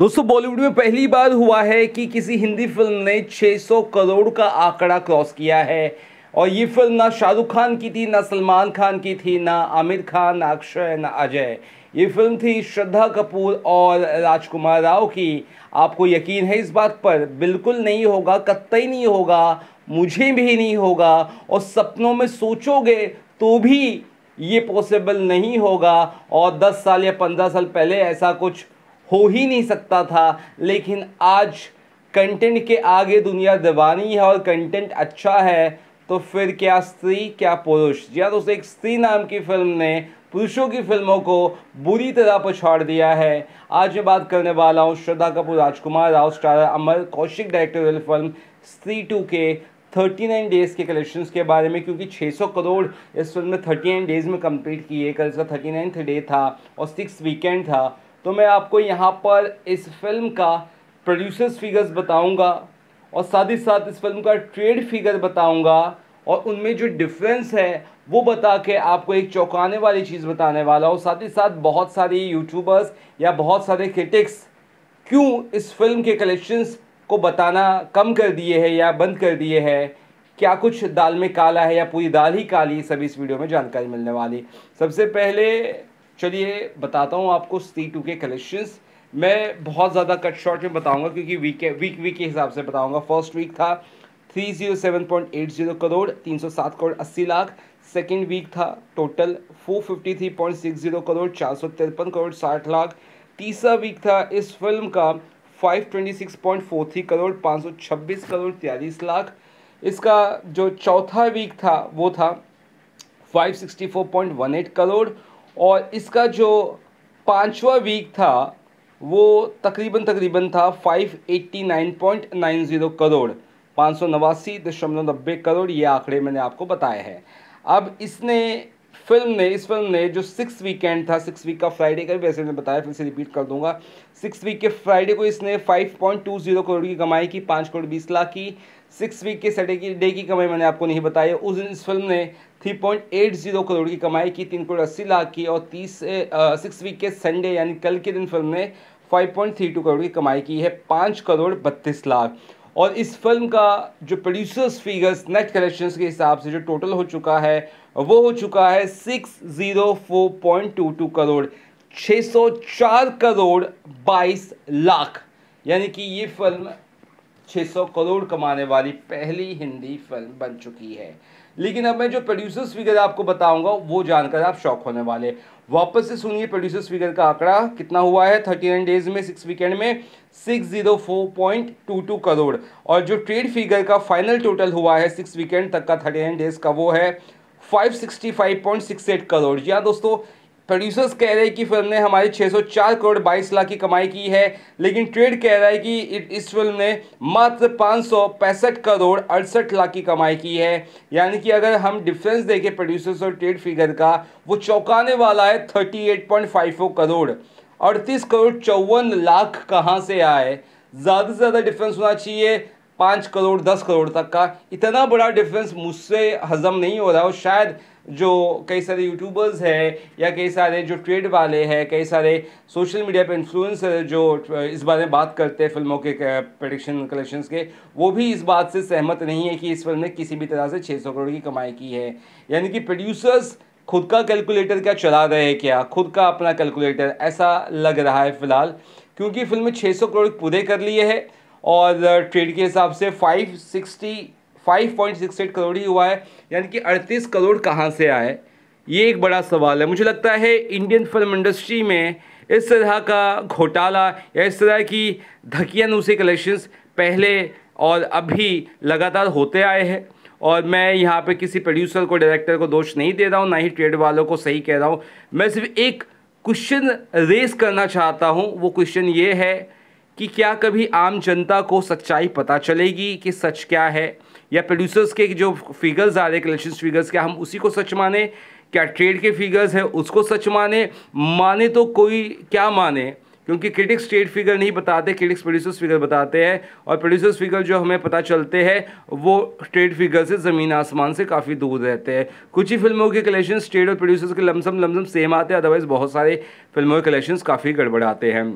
दोस्तों बॉलीवुड में पहली बार हुआ है कि किसी हिंदी फिल्म ने 600 करोड़ का आंकड़ा क्रॉस किया है और ये फिल्म ना शाहरुख खान की थी ना सलमान खान की थी ना आमिर खान ना अक्षय ना अजय ये फिल्म थी श्रद्धा कपूर और राजकुमार राव की आपको यकीन है इस बात पर बिल्कुल नहीं होगा कतई नहीं होगा मुझे भी नहीं होगा और सपनों में सोचोगे तो भी ये पॉसिबल नहीं होगा और 10 साल या 15 साल पहले ऐसा कुछ हो ही नहीं सकता था लेकिन आज कंटेंट के आगे दुनिया दीवानी है और कंटेंट अच्छा है तो फिर क्या स्त्री क्या पुरुष या तो एक स्त्री नाम की फिल्म ने पुरुषों की फिल्मों को बुरी तरह पछाड़ दिया है आज मैं बात करने वाला हूँ Shraddha Kapoor Rajkummar Rao starrer Amar Kaushik directorial film Stree two के 39 डेज़ के कलेक्शंस के बारे में क्योंकि 600 करोड़ इस फिल्म ने 39 डेज़ में कंप्लीट किए कल इसका नाइन्थ डे था और सिक्स वीकेंड था तो मैं आपको यहाँ पर इस फिल्म का प्रोड्यूसर्स फिगर्स बताऊँगा और साथ ही साथ इस फिल्म का ट्रेड फिगर बताऊँगा और उनमें जो डिफरेंस है वो बता के आपको एक चौंकाने वाली चीज़ बताने वाला हूँ साथ ही साथ बहुत सारे यूट्यूबर्स या बहुत सारे क्रिटिक्स क्यों इस फिल्म के कलेक्शंस को बताना कम कर दिए है या बंद कर दिए है क्या कुछ दाल में काला है या पूरी दाल ही काली सभी इस वीडियो में जानकारी मिलने वाली सबसे पहले चलिए बताता हूँ आपको सी टू के कलेक्शंस मैं बहुत ज़्यादा कट शॉर्ट में बताऊँगा क्योंकि वीक वीक वीक के हिसाब से बताऊँगा फर्स्ट वीक था three zero seven point eight zero crore तीन सौ सात करोड़ अस्सी लाख सेकेंड वीक था total four fifty three point six zero crore चार सौ तिरपन करोड़ साठ लाख तीसरा वीक था इस फिल्म का five twenty six point four three crore पाँच सौ छब्बीस करोड़ तेतालीस लाख इसका जो चौथा वीक था वो था five sixty four point one eight crore और इसका जो पाँचवा वीक था वो तकरीबन तकरीबन था 589.90 करोड़ पाँच सौ नवासी दशमलव नब्बे करोड़ ये आंकड़े मैंने आपको बताए हैं अब इसने फिल्म ने इस फिल्म ने जो सिक्स वीकेंड था सिक्स वीक का फ्राइडे का भी वैसे मैंने बताया फिर से रिपीट कर दूंगा सिक्स वीक के फ्राइडे को इसने 5.20 करोड़ की कमाई की पाँच करोड़ बीस लाख की सिक्स वीक के सैटरडे की डे की कमाई मैंने आपको नहीं बताई उस दिन इस फिल्म ने 3.80 करोड़ की कमाई की तीन करोड़ अस्सी लाख की और तीस सिक्स वीक के संडे यानी कल के दिन फिल्म ने टू करोड़ की कमाई की है पाँच करोड़ बत्तीस लाख और इस फिल्म का जो प्रोड्यूसर्स फिगर्स नेट कलेक्शंस के हिसाब से जो टोटल हो चुका है वो हो चुका है six zero four point two two crore छः सौ चार करोड़ बाईस लाख यानी कि ये फिल्म 600 करोड़ कमाने वाली पहली हिंदी फिल्म बन चुकी है लेकिन अब मैं जो प्रोड्यूसर्स फिगर आपको बताऊंगा वो जानकर आप शौक होने वाले वापस से सुनिए प्रोड्यूसर्स फिगर का आंकड़ा कितना हुआ है थर्टी नाइन डेज में सिक्स वीकेंड में six zero four point two two crore और जो ट्रेड फिगर का फाइनल टोटल हुआ है सिक्स वीकेंड तक का थर्टी नाइन डेज का वो है five sixty five point six eight crore या दोस्तों प्रोड्यूसर्स कह रहे हैं कि फिल्म ने हमारी 604 करोड़ 22 लाख की कमाई की है लेकिन ट्रेड कह रहा है कि इस फिल्म ने मात्र पाँच करोड़ अड़सठ लाख की कमाई की है यानी कि अगर हम डिफरेंस देखें प्रोड्यूसर्स और ट्रेड फिगर का वो चौंकाने वाला है 38.54 करोड़ अड़तीस करोड़ चौवन लाख कहाँ से आए ज़्यादा से ज़्यादा डिफरेंस होना चाहिए पाँच करोड़ दस करोड़ तक का इतना बड़ा डिफरेंस मुझसे हजम नहीं हो रहा और शायद जो कई सारे यूट्यूबर्स हैं या कई सारे जो ट्रेड वाले हैं कई सारे सोशल मीडिया पे इन्फ्लुएंसर जो इस बारे में बात करते हैं फिल्मों के प्रोडिक्शन कलेक्शन के वो भी इस बात से सहमत नहीं है कि इस फिल्म ने किसी भी तरह से छः सौ करोड़ की कमाई की है यानी कि प्रोड्यूसर्स खुद का कैलकुलेटर क्या चला रहे हैं क्या खुद का अपना कैलकुलेटर ऐसा लग रहा है फ़िलहाल क्योंकि फिल्म छः सौ करोड़ पूरे कर लिए है और ट्रेड के हिसाब से five sixty five point six eight crore ही हुआ है यानी कि अड़तीस करोड़ कहाँ से आए ये एक बड़ा सवाल है मुझे लगता है इंडियन फिल्म इंडस्ट्री में इस तरह का घोटाला या इस तरह की धकियानुसी कलेक्शंस पहले और अभी लगातार होते आए हैं और मैं यहाँ पे किसी प्रोड्यूसर को डायरेक्टर को दोष नहीं दे रहा हूँ ना ही ट्रेड वालों को सही कह रहा हूँ मैं सिर्फ एक क्वेश्चन रेस करना चाहता हूँ वो क्वेश्चन ये है कि क्या कभी आम जनता को सच्चाई पता चलेगी कि सच क्या है या प्रोड्यूसर्स के जो फिगर्स आ रहे कलेक्शन फिगर्स क्या हम उसी को सच माने क्या ट्रेड के फिगर्स है उसको सच माने माने तो कोई क्या माने क्योंकि क्रिटिक्स ट्रेड फिगर नहीं बताते क्रिटिक्स प्रोड्यूसर्स फिगर बताते हैं और प्रोड्यूसर्स फिगर जो हमें पता चलते हैं वो ट्रेड फिगर से ज़मीन आसमान से काफ़ी दूर रहते हैं कुछ ही फिल्मों के कलेक्शन ट्रेड और प्रोड्यूसर्स के लमसम लमसम सेम आते हैं अदरवाइज़ बहुत सारे फिल्मों के कलेक्शन काफ़ी गड़बड़ाते हैं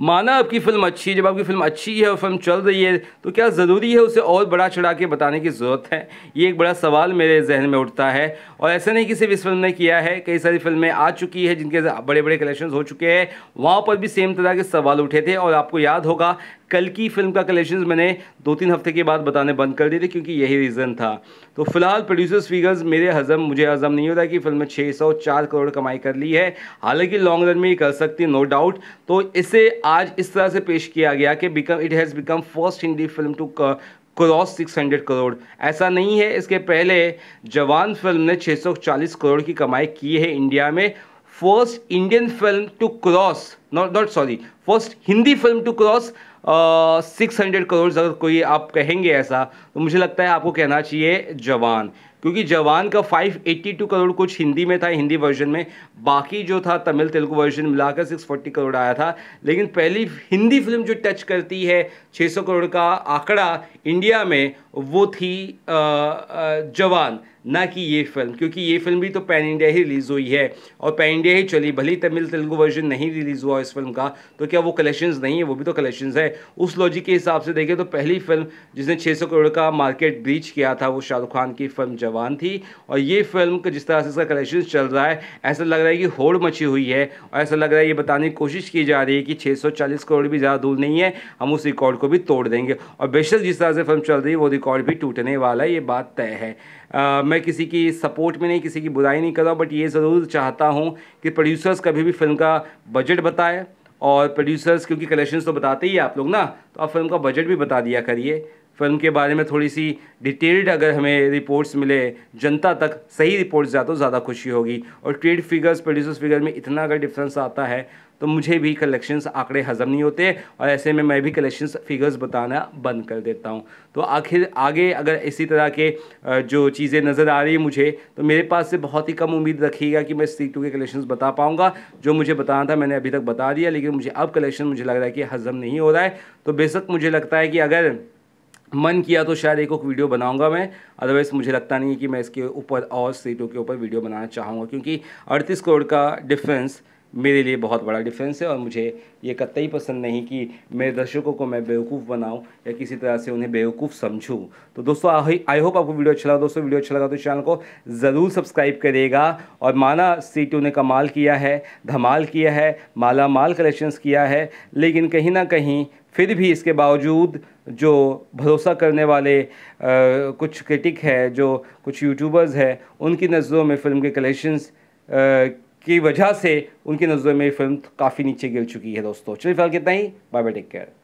माना आपकी फिल्म अच्छी जब आपकी फिल्म अच्छी है और फिल्म चल रही है तो क्या ज़रूरी है उसे और बड़ा चढ़ा के बताने की ज़रूरत है ये एक बड़ा सवाल मेरे जहन में उठता है और ऐसा नहीं कि सिर्फ इस फिल्म ने किया है कई सारी फिल्में आ चुकी है जिनके बड़े बड़े कलेक्शन हो चुके हैं वहाँ पर भी सेम तरह के सवाल उठे थे और आपको याद होगा कल की फिल्म का कलेक्शन मैंने दो तीन हफ्ते के बाद बताने बंद कर दिए थे क्योंकि यही रीज़न था तो फिलहाल प्रोड्यूसर्स फिगर्स मेरे हजम मुझे हजम नहीं होता कि फिल्म में छः सौ चार करोड़ कमाई कर ली है हालांकि लॉन्ग रन में ये कर सकती नो डाउट तो इसे आज इस तरह से पेश किया गया कि become it has become first Hindi film to cross hundred crore ऐसा नहीं है इसके पहले जवान फिल्म ने छः सौ चालीस करोड़ की कमाई की है इंडिया में first Indian film to cross not not sorry first Hindi film to cross six hundred crore अगर कोई आप कहेंगे ऐसा तो मुझे लगता है आपको कहना चाहिए जवान क्योंकि जवान का 582 करोड़ कुछ हिंदी में था हिंदी वर्जन में बाकी जो था तमिल तेलुगु वर्जन मिलाकर 640 करोड़ आया था लेकिन पहली हिंदी फिल्म जो टच करती है 600 करोड़ का आंकड़ा इंडिया में वो थी जवान ना कि ये फिल्म क्योंकि ये फिल्म भी तो पैन इंडिया ही रिलीज़ हुई है और पैन इंडिया ही चली भली तमिल तेलुगु वर्जन नहीं रिलीज़ हुआ इस फिल्म का तो क्या वो कलेक्शंस नहीं है वो भी तो कलेक्शंस है उस लॉजिक के हिसाब से देखें तो पहली फिल्म जिसने 600 करोड़ का मार्केट ब्रीच किया था वो शाहरुख खान की फिल्म जवान थी और ये फिल्म का जिस तरह से इसका कलेक्शन चल रहा है ऐसा लग रहा है कि होड़ मची हुई है और ऐसा लग रहा है ये बताने की कोशिश की जा रही है कि छः करोड़ भी ज़्यादा दूर नहीं है हम उस रिकॉर्ड को भी तोड़ देंगे और बेशक जिस तरह से फिल्म चल रही है वो रिकॉर्ड भी टूटने वाला है ये बात तय है आ, मैं किसी की सपोर्ट में नहीं किसी की बुराई नहीं कर रहा बट ये ज़रूर चाहता हूँ कि प्रोड्यूसर्स कभी भी फिल्म का बजट बताए और प्रोड्यूसर्स क्योंकि कलेक्शंस तो बताते ही आप लोग ना तो आप फिल्म का बजट भी बता दिया करिए फिल्म के बारे में थोड़ी सी डिटेल्ड अगर हमें रिपोर्ट्स मिले जनता तक सही रिपोर्ट्स जाए तो ज़्यादा खुशी होगी और ट्रेड फिगर्स प्रोड्यूसर्स फिगर में इतना अगर डिफरेंस आता है तो मुझे भी कलेक्शंस आंकड़े हज़म नहीं होते और ऐसे में मैं भी कलेक्शंस फिगर्स बताना बंद कर देता हूँ तो आखिर आगे अगर इसी तरह के जो चीज़ें नज़र आ रही है मुझे तो मेरे पास से बहुत ही कम उम्मीद रखिएगा कि मैं सी टू के कलेक्शंस बता पाऊँगा जो मुझे बताना था मैंने अभी तक बता दिया लेकिन मुझे अब कलेक्शन मुझे लग रहा है कि हज़म नहीं हो रहा है तो बेशक मुझे लगता है कि अगर मन किया तो शायद एक एक वीडियो बनाऊंगा मैं अदरवाइज़ मुझे लगता नहीं है कि मैं इसके ऊपर और सीटों के ऊपर वीडियो बनाना चाहूँगा क्योंकि अड़तीस करोड़ का डिफरेंस मेरे लिए बहुत बड़ा डिफरेंस है और मुझे ये कतई पसंद नहीं कि मेरे दर्शकों को मैं बेवकूफ़ बनाऊं या किसी तरह से उन्हें बेवकूफ़ समझूं तो दोस्तों आई होप आपको वीडियो अच्छा लगा दोस्तों वीडियो अच्छा लगा तो चैनल को ज़रूर सब्सक्राइब करेगा और माना टू ने कमाल किया है धमाल किया है माला माल कलेक्शंस किया है लेकिन कहीं ना कहीं फिर भी इसके बावजूद जो भरोसा करने वाले आ, कुछ क्रिटिक है जो कुछ यूट्यूबर्स हैं उनकी नज़रों में फ़िल्म के कलेक्शंस की वजह से उनकी नज़रों में फ़िल्म काफ़ी नीचे गिर चुकी है दोस्तों चलिए फिलहाल कितना ही बाय बाय टेक केयर